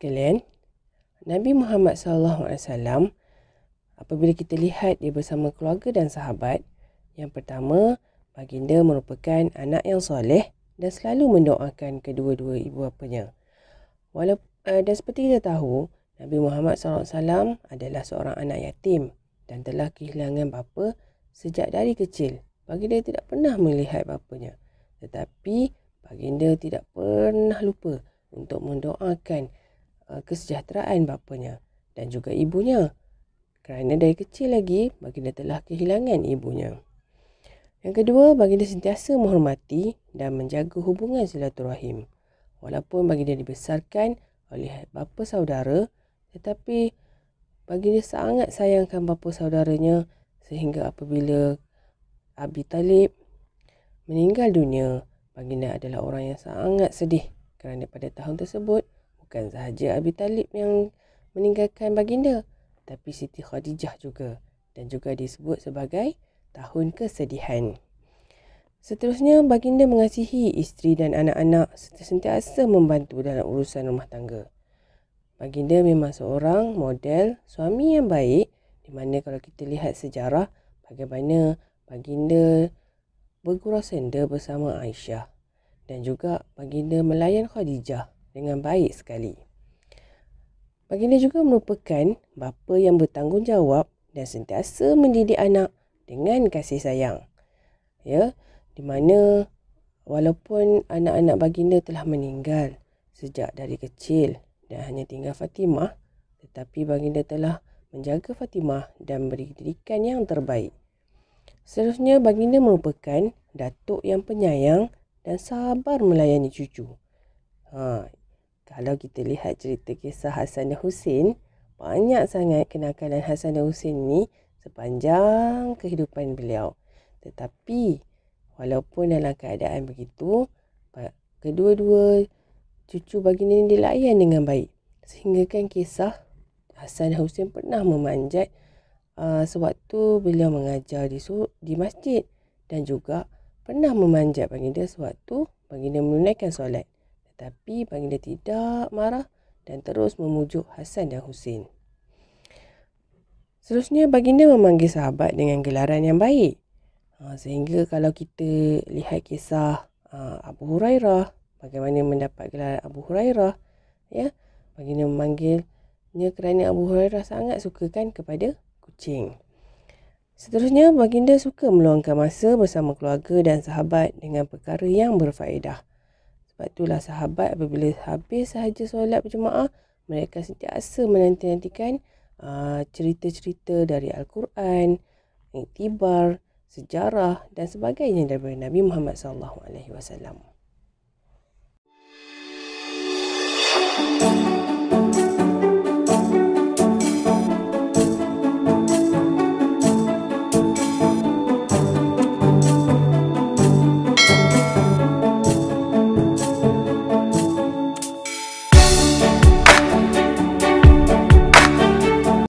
sekalian, Nabi Muhammad SAW apabila kita lihat dia bersama keluarga dan sahabat, yang pertama, baginda merupakan anak yang soleh dan selalu mendoakan kedua-dua ibu bapanya. Walau eh, dan seperti kita tahu, Nabi Muhammad SAW adalah seorang anak yatim dan telah kehilangan bapa sejak dari kecil. Baginda tidak pernah melihat bapanya. Tetapi, baginda tidak pernah lupa untuk mendoakan Eh, kesejahteraan bapanya dan juga ibunya kerana dari kecil lagi baginda telah kehilangan ibunya. Yang kedua, baginda sentiasa menghormati dan menjaga hubungan silaturahim. Walaupun baginda dibesarkan oleh bapa saudara, tetapi baginda sangat sayangkan bapa saudaranya sehingga apabila Abi Talib meninggal dunia, baginda adalah orang yang sangat sedih kerana pada tahun tersebut, bukan sahaja Abi Talib yang meninggalkan baginda tapi Siti Khadijah juga dan juga disebut sebagai tahun kesedihan. Seterusnya, baginda mengasihi isteri dan anak-anak serta sentiasa membantu dalam urusan rumah tangga. Baginda memang seorang model suami yang baik di mana kalau kita lihat sejarah bagaimana baginda bergurau senda bersama Aisyah dan juga baginda melayan Khadijah dengan baik sekali. Baginda juga merupakan bapa yang bertanggungjawab dan sentiasa mendidik anak dengan kasih sayang. Ya, di mana walaupun anak-anak baginda telah meninggal sejak dari kecil dan hanya tinggal Fatimah, tetapi baginda telah menjaga Fatimah dan beri didikan yang terbaik. Seterusnya, baginda merupakan datuk yang penyayang dan sabar melayani cucu. Ha, kalau kita lihat cerita kisah Hasan dan Husin, banyak sangat kenakalan Hasan dan Husin ni sepanjang kehidupan beliau. Tetapi walaupun dalam keadaan begitu, kedua-dua cucu baginda ni dilayan dengan baik. sehingga kan kisah Hasan dan Husin pernah memanjat uh, sewaktu beliau mengajar di di masjid dan juga pernah memanjat baginda sewaktu baginda menunaikan solat. Tapi baginda tidak marah dan terus memujuk Hasan dan Husin. Seterusnya baginda memanggil sahabat dengan gelaran yang baik. Ha, sehingga kalau kita lihat kisah ha, Abu Hurairah, bagaimana mendapat gelaran Abu Hurairah, ya, baginda memanggilnya kerana Abu Hurairah sangat sukakan kepada kucing. Seterusnya, baginda suka meluangkan masa bersama keluarga dan sahabat dengan perkara yang berfaedah. Sebab itulah sahabat apabila habis sahaja solat berjemaah, mereka sentiasa menantikan nantikan ah, cerita-cerita dari Al-Quran, iktibar, sejarah dan sebagainya daripada Nabi Muhammad SAW.